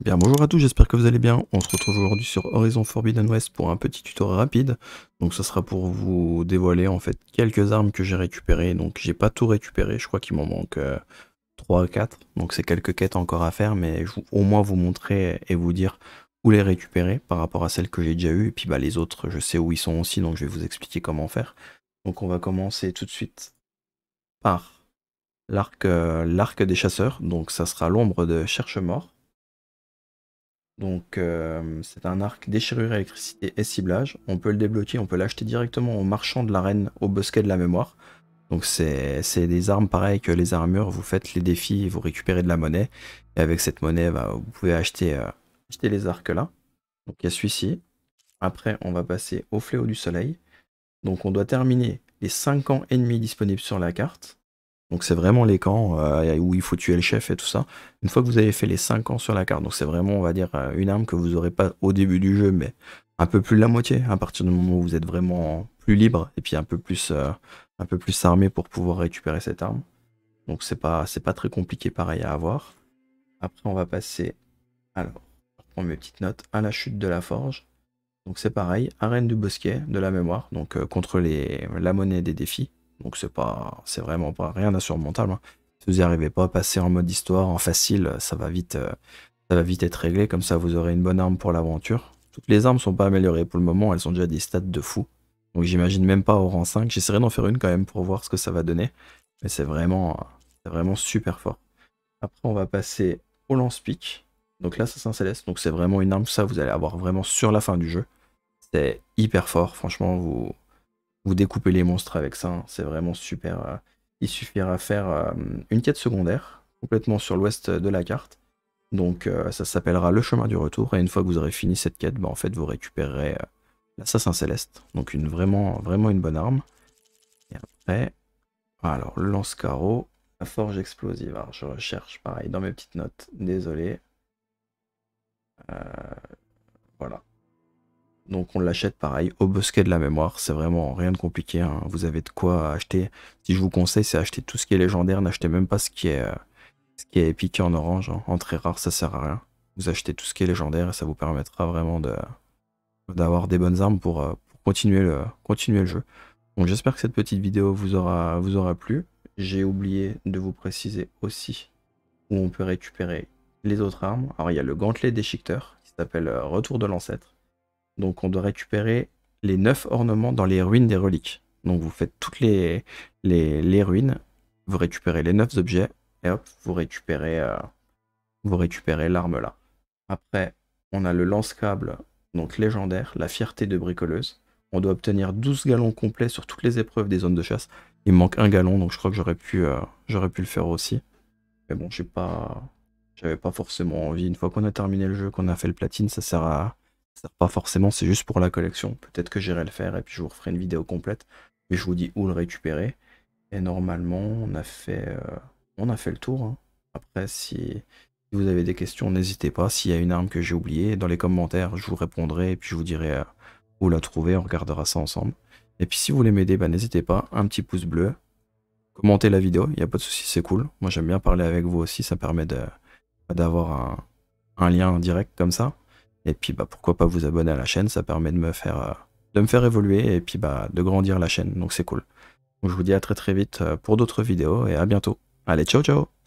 Bien, bonjour à tous, j'espère que vous allez bien. On se retrouve aujourd'hui sur Horizon Forbidden West pour un petit tutoriel rapide. Donc ça sera pour vous dévoiler en fait quelques armes que j'ai récupérées. Donc j'ai pas tout récupéré, je crois qu'il m'en manque 3 ou 4. Donc c'est quelques quêtes encore à faire, mais au moins vous montrer et vous dire où les récupérer par rapport à celles que j'ai déjà eues. Et puis bah, les autres, je sais où ils sont aussi, donc je vais vous expliquer comment faire. Donc on va commencer tout de suite par l'arc euh, des chasseurs. Donc ça sera l'ombre de cherche-mort. Donc euh, c'est un arc déchirure électricité et ciblage. On peut le débloquer, on peut l'acheter directement au marchand de l'arène au bosquet de la mémoire. Donc c'est des armes pareilles que les armures, vous faites les défis vous récupérez de la monnaie. Et avec cette monnaie, bah, vous pouvez acheter, euh, acheter les arcs là. Donc il y a celui-ci. Après, on va passer au fléau du soleil. Donc on doit terminer les 5 ans ennemis disponibles sur la carte. Donc c'est vraiment les camps euh, où il faut tuer le chef et tout ça. Une fois que vous avez fait les 5 camps sur la carte, donc c'est vraiment, on va dire, euh, une arme que vous n'aurez pas au début du jeu, mais un peu plus de la moitié, à partir du moment où vous êtes vraiment plus libre, et puis un peu plus, euh, un peu plus armé pour pouvoir récupérer cette arme. Donc c'est pas, pas très compliqué pareil à avoir. Après on va passer, alors, je reprends mes petites notes, à la chute de la forge. Donc c'est pareil, arène du bosquet, de la mémoire, donc contre les, la monnaie des défis. Donc c'est pas, c'est vraiment pas rien d'insurmontable. Hein. Si vous n'y arrivez pas, à passer en mode histoire, en facile, ça va vite, euh, ça va vite être réglé. Comme ça, vous aurez une bonne arme pour l'aventure. Toutes les armes sont pas améliorées pour le moment, elles sont déjà des stats de fou. Donc j'imagine même pas au rang 5. J'essaierai d'en faire une quand même pour voir ce que ça va donner. Mais c'est vraiment, c'est vraiment super fort. Après, on va passer au lance-pique. Donc là c'est un céleste, donc c'est vraiment une arme, ça vous allez avoir vraiment sur la fin du jeu. C'est hyper fort, franchement, vous, vous découpez les monstres avec ça, hein. c'est vraiment super. Euh. Il suffira faire euh, une quête secondaire, complètement sur l'ouest de la carte. Donc euh, ça s'appellera le chemin du retour, et une fois que vous aurez fini cette quête, bah, en fait vous récupérerez l'assassin céleste. Donc une, vraiment, vraiment une bonne arme. Et après, alors lance-carreau, la forge explosive. Alors je recherche pareil dans mes petites notes, désolé. Donc on l'achète pareil au bosquet de la mémoire. C'est vraiment rien de compliqué. Hein. Vous avez de quoi acheter. Si je vous conseille, c'est acheter tout ce qui est légendaire. N'achetez même pas ce qui est, euh, ce qui est épique en orange. Hein. En très rare, ça sert à rien. Vous achetez tout ce qui est légendaire et ça vous permettra vraiment de d'avoir des bonnes armes euh, pour, continuer, le, continuer le jeu. Donc j'espère que cette petite vidéo vous aura, vous aura plu. J'ai oublié de vous préciser aussi où on peut récupérer les autres armes. Alors il y a le gantelet déchiqueteur qui s'appelle euh, Retour de l'ancêtre. Donc on doit récupérer les 9 ornements dans les ruines des reliques. Donc vous faites toutes les, les, ruines, vous récupérez les 9 objets, et hop, vous récupérez, euh, vous récupérez l'arme là. Après, on a le lance-câble, donc légendaire, la fierté de bricoleuse. On doit obtenir 12 galons complets sur toutes les épreuves des zones de chasse. Il manque un gallon, donc je crois que j'aurais pu, euh, j'aurais pu le faire aussi. Mais bon, j'ai pas, j'avais pas forcément envie. Une fois qu'on a terminé le jeu, qu'on a fait le platine, ça sert à, pas forcément, c'est juste pour la collection. Peut-être que j'irai le faire et puis je vous referai une vidéo complète. Mais je vous dis où le récupérer. Et normalement, on a fait, euh, on a fait le tour. Hein. Après, si, vous avez des questions, n'hésitez pas. S'il y a une arme que j'ai oubliée, dans les commentaires, je vous répondrai et puis je vous dirai euh, où la trouver. On regardera ça ensemble. Et puis si vous voulez m'aider, bah, n'hésitez pas. Un petit pouce bleu. Commentez la vidéo, il n'y a pas de souci, c'est cool. Moi j'aime bien parler avec vous aussi, ça permet bah, d'avoir un lien direct comme ça. Et puis bah pourquoi pas vous abonner à la chaîne, ça permet de me faire euh, de me faire évoluer et puis bah de grandir la chaîne, donc c'est cool. je vous dis à très très vite euh, pour d'autres vidéos et à bientôt. Allez, ciao ciao